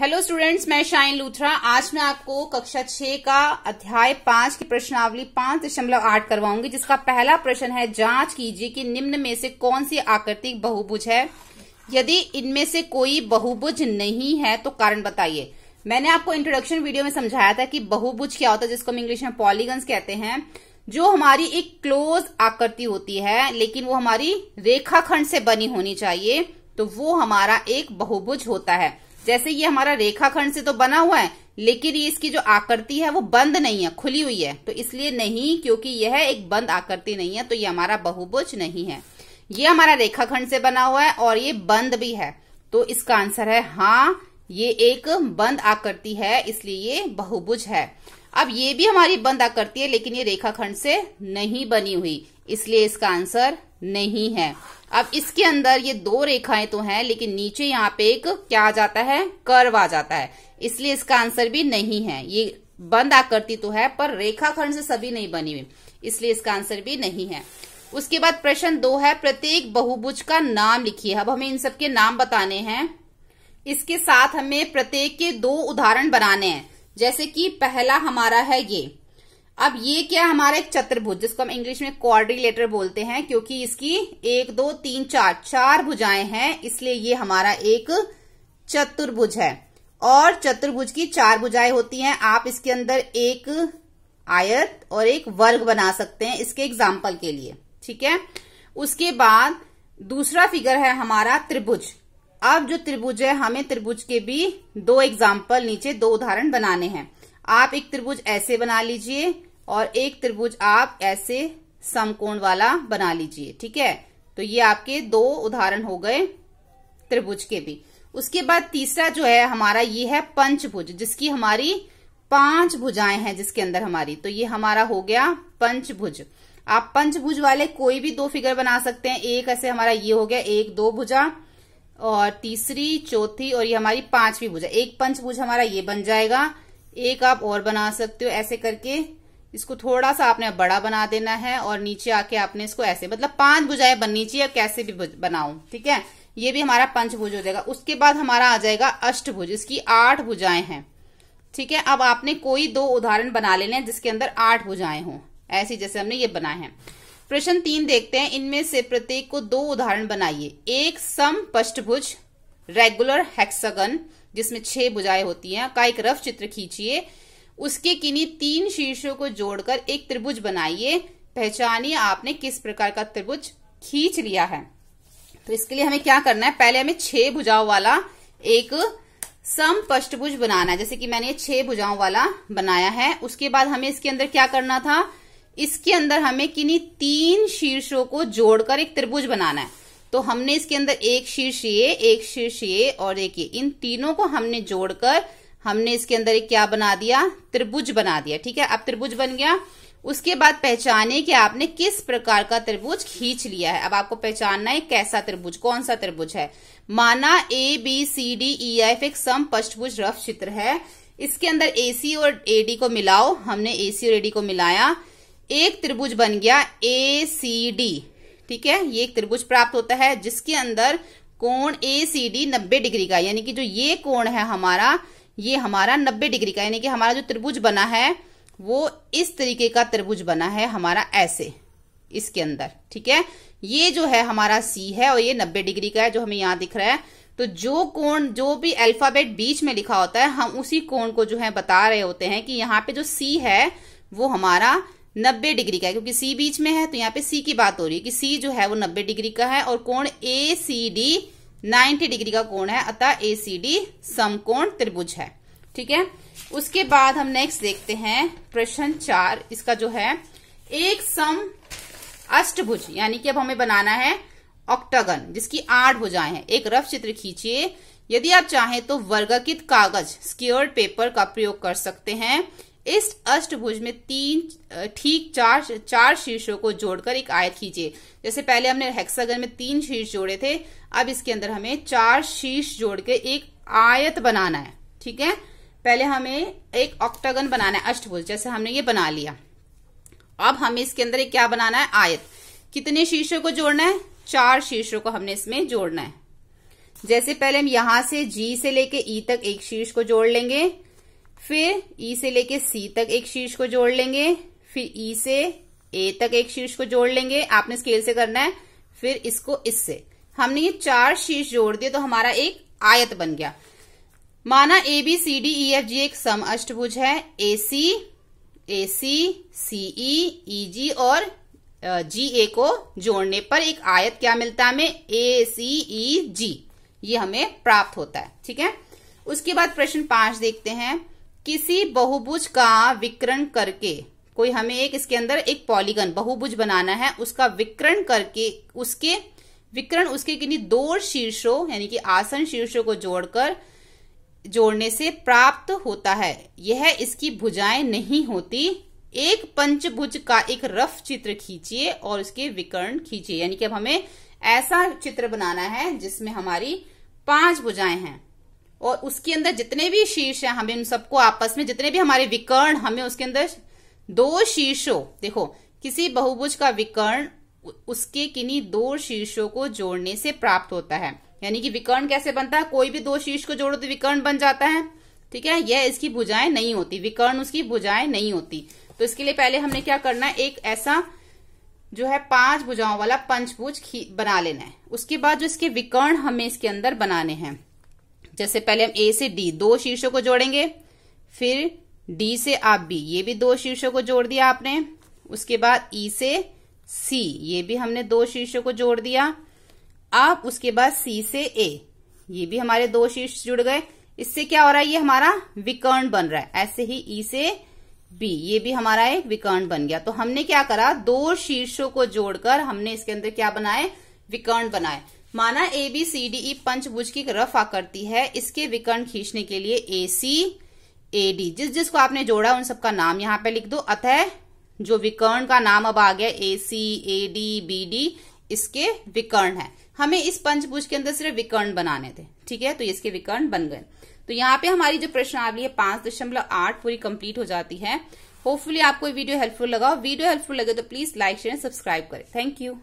hello students मैं शाइन लूथरा आज मैं आपको कक्षा छह का अध्याय पांच की प्रश्नावली पांच दशमलव आठ करवाऊंगी जिसका पहला प्रश्न है जांच कीजिए कि निम्न में से कौन सी आकृति बहुभुज है यदि इनमें से कोई बहुभुज नहीं है तो कारण बताइए मैंने आपको इंट्रोडक्शन वीडियो में समझाया था कि बहुभुज क्या होता है जिसको हम इंग्लिश में पॉलीगन्स कहते हैं जो हमारी एक क्लोज आकृति होती है लेकिन वो हमारी रेखाखंड से बनी होनी चाहिए तो वो हमारा एक बहुभुज होता है जैसे ये हमारा रेखाखंड से तो बना हुआ है लेकिन ये इसकी जो आकृति है वो बंद नहीं है खुली हुई है तो इसलिए नहीं क्योंकि यह एक बंद आकृति नहीं है तो ये हमारा बहुबुज नहीं है ये हमारा रेखाखंड से बना हुआ है और ये बंद भी है तो इसका आंसर है हाँ ये एक बंद आकृति है इसलिए ये बहुबुज है अब ये भी हमारी बंद आकृति है लेकिन ये रेखाखंड से नहीं बनी हुई इसलिए इसका आंसर नहीं है अब इसके अंदर ये दो रेखाएं तो हैं लेकिन नीचे यहाँ पे एक क्या आ जाता है कर्व आ जाता है इसलिए इसका आंसर भी नहीं है ये बंद आकृति तो है पर रेखाखंड से सभी नहीं बनी हुई इसलिए इसका आंसर भी नहीं है उसके बाद प्रश्न दो है प्रत्येक बहुभुज का नाम लिखिए अब हमें इन सबके नाम बताने हैं इसके साथ हमें प्रत्येक के दो उदाहरण बनाने हैं जैसे कि पहला हमारा है ये अब ये क्या हमारा एक चतुर्भुज जिसको हम इंग्लिश में क्वारिलेटर बोलते हैं क्योंकि इसकी एक दो तीन चार चार भुजाएं हैं इसलिए ये हमारा एक चतुर्भुज है और चतुर्भुज की चार भुजाएं होती हैं आप इसके अंदर एक आयत और एक वर्ग बना सकते हैं इसके एग्जाम्पल के लिए ठीक है उसके बाद दूसरा फिगर है हमारा त्रिभुज अब जो त्रिभुज है हमें त्रिभुज के भी दो एग्जाम्पल नीचे दो उदाहरण बनाने हैं आप एक त्रिभुज ऐसे बना लीजिए और एक त्रिभुज आप ऐसे समकोण वाला बना लीजिए ठीक है तो ये आपके दो उदाहरण हो गए त्रिभुज के भी उसके बाद तीसरा जो है हमारा ये है पंचभुज जिसकी हमारी पांच भुजाएं हैं जिसके अंदर हमारी तो ये हमारा हो गया पंचभुज आप पंचभुज वाले कोई भी दो फिगर बना सकते हैं एक ऐसे हमारा ये हो गया एक दो भुजा और तीसरी चौथी और ये हमारी पांचवी भुजा एक पंचभुज हमारा ये बन जाएगा एक आप और बना सकते हो ऐसे करके इसको थोड़ा सा आपने बड़ा बना देना है और नीचे आके आपने इसको ऐसे मतलब पांच भुजाएं बननी चाहिए कैसे भी बनाऊ ठीक है ये भी हमारा पंचभुज हो जाएगा उसके बाद हमारा आ जाएगा अष्टभुज इसकी आठ भुजाएं हैं ठीक है अब आपने कोई दो उदाहरण बना लेने हैं जिसके अंदर आठ भुजाएं हों ऐसी जैसे हमने ये बनाए हैं प्रश्न तीन देखते हैं इनमें से प्रत्येक को दो उदाहरण बनाइए एक सम पष्टभुज रेगुलर हेक्सागन जिसमें छह भुजाएं होती हैं का एक रफ चित्र खींचिए उसके किन्हीं तीन शीर्षों को जोड़कर एक त्रिभुज बनाइए पहचानिए आपने किस प्रकार का त्रिभुज खींच लिया है तो इसके लिए हमें क्या करना है पहले हमें छह भुजाओं वाला एक सम पष्टभुज बनाना है जैसे कि मैंने छह भुजाओं वाला बनाया है उसके बाद हमें इसके अंदर क्या करना था इसके अंदर हमें किन्हीं तीन शीर्षों को जोड़कर एक त्रिभुज बनाना है तो हमने इसके अंदर एक शीर्ष ये एक शीर्ष ये और एक ये इन तीनों को हमने जोड़कर हमने इसके अंदर एक क्या बना दिया त्रिभुज बना दिया ठीक है अब त्रिभुज बन गया उसके बाद पहचाने कि आपने किस प्रकार का त्रिभुज खींच लिया है अब आपको पहचानना है कैसा त्रिभुज कौन सा त्रिभुज है माना A B C D E F एक सम पष्टभुज रफ चित्र है इसके अंदर ए सी और एडी को मिलाओ हमने ए सी और एडी को मिलाया एक त्रिभुज बन गया ए सी डी ठीक है ये एक त्रिभुज प्राप्त होता है जिसके अंदर कोण ए सी डी नब्बे डिग्री का यानी कि जो ये कोण है हमारा ये हमारा नब्बे डिग्री का यानी कि हमारा जो त्रिभुज बना है वो इस तरीके का त्रिभुज बना है हमारा ऐसे इसके अंदर ठीक है ये जो है हमारा सी है और ये नब्बे डिग्री का है जो हमें यहां दिख रहा है तो जो कोण जो भी अल्फाबेट बीच में लिखा होता है हम उसी कोण को जो है बता रहे होते हैं कि यहाँ पे जो सी है वो हमारा नब्बे डिग्री का है क्योंकि सी बीच में है तो यहाँ पे सी की बात हो रही है कि सी जो है वो नब्बे डिग्री का है और कोण ए सी डी 90 डिग्री का कोण है अतः ए सी डी समकोण त्रिभुज है ठीक है उसके बाद हम नेक्स्ट देखते हैं प्रश्न चार इसका जो है एक सम अष्टभुज यानी कि अब हमें बनाना है ऑक्टागन जिसकी आठ भुजाएं हैं एक रफ चित्र खींचिए यदि आप चाहें तो वर्गकित कागज स्क्योर्ड पेपर का प्रयोग कर सकते हैं इस अष्टभुज में तीन ठीक चार चार शीर्षों को जोड़कर एक आयत खींचे जैसे पहले हमने हेक्सागन में तीन शीर्ष जोड़े थे अब इसके अंदर हमें चार शीर्ष जोड़ के एक आयत बनाना है ठीक है पहले हमें एक ऑक्टागन बनाना है अष्टभुज जैसे हमने ये बना लिया अब हमें इसके अंदर एक क्या बनाना है आयत कितने शीर्षों को जोड़ना है चार शीर्षों को हमने इसमें जोड़ना है जैसे पहले हम यहां से जी से लेके ई e तक एक शीर्ष को जोड़ लेंगे फिर ई से लेके सी तक एक शीर्ष को जोड़ लेंगे फिर ई से ए तक एक शीर्ष को जोड़ लेंगे आपने स्केल से करना है फिर इसको इससे हमने ये चार शीर्ष जोड़ दिए तो हमारा एक आयत बन गया माना A B C D E F G एक सम अष्टभुज है ए सी ए सी सी ई ई जी और जी ए को जोड़ने पर एक आयत क्या मिलता है हमें ए सी ई जी ये हमें प्राप्त होता है ठीक है उसके बाद प्रश्न पांच देखते हैं किसी बहुभुज का विकरण करके कोई हमें एक इसके अंदर एक पॉलीगन बहुभुज बनाना है उसका विकरण करके उसके विकरण उसके किन्नी दो शीर्षों यानी कि आसन शीर्षों को जोड़कर जोड़ने से प्राप्त होता है यह इसकी भुजाएं नहीं होती एक पंचभुज का एक रफ चित्र खींचिए और उसके विकर्ण खींचिए यानी कि अब हमें ऐसा चित्र बनाना है जिसमें हमारी पांच भुजाएं हैं और उसके अंदर जितने भी शीर्ष हैं हमें उन सबको आपस में जितने भी हमारे विकर्ण हमें उसके अंदर दो शीर्षों देखो किसी बहुभुज का विकर्ण उसके किन्हीं दो शीर्षों को जोड़ने से प्राप्त होता है यानी कि विकर्ण कैसे बनता है कोई भी दो शीर्ष को जोड़ो तो विकर्ण बन जाता है ठीक है यह इसकी भुजाएं नहीं होती विकर्ण उसकी भुजाएं नहीं होती तो इसके लिए पहले हमने क्या करना है एक ऐसा जो है पांच भुजाओं वाला पंचभुज बना लेना है उसके बाद जो इसके विकर्ण हमें इसके अंदर बनाने हैं जैसे पहले हम ए से डी दो शीर्षों को जोड़ेंगे फिर डी से आप बी ये भी दो शीर्षों को जोड़ दिया आपने उसके बाद ई e से सी ये भी हमने दो शीर्षों को जोड़ दिया आप उसके बाद सी से ए ये भी हमारे दो शीर्ष जुड़ गए इससे क्या हो रहा है ये हमारा विकर्ण बन रहा है ऐसे ही ई e से बी ये भी हमारा एक विकर्ण बन गया तो हमने क्या करा दो शीर्षों को जोड़कर हमने इसके अंदर क्या बनाए विकर्ण बनाए माना ए बी सी डी ई पंचभुज की रफ आकृति है इसके विकर्ण खींचने के लिए ए सी ए डी जिस जिसको आपने जोड़ा उन सबका नाम यहाँ पे लिख दो अतः जो विकर्ण का नाम अब आ गया A C A D B D इसके विकर्ण है हमें इस पंचभुज के अंदर सिर्फ विकर्ण बनाने थे ठीक है तो इसके विकर्ण बन गए तो यहाँ पे हमारी जो प्रश्नावली है पांच दशमलव आठ पूरी कंप्लीट हो जाती है होपफुली आपको वीडियो हेल्पफुल लगा वीडियो हेल्पफुल लगे तो प्लीज लाइक शेयर सब्सक्राइब करें थैंक यू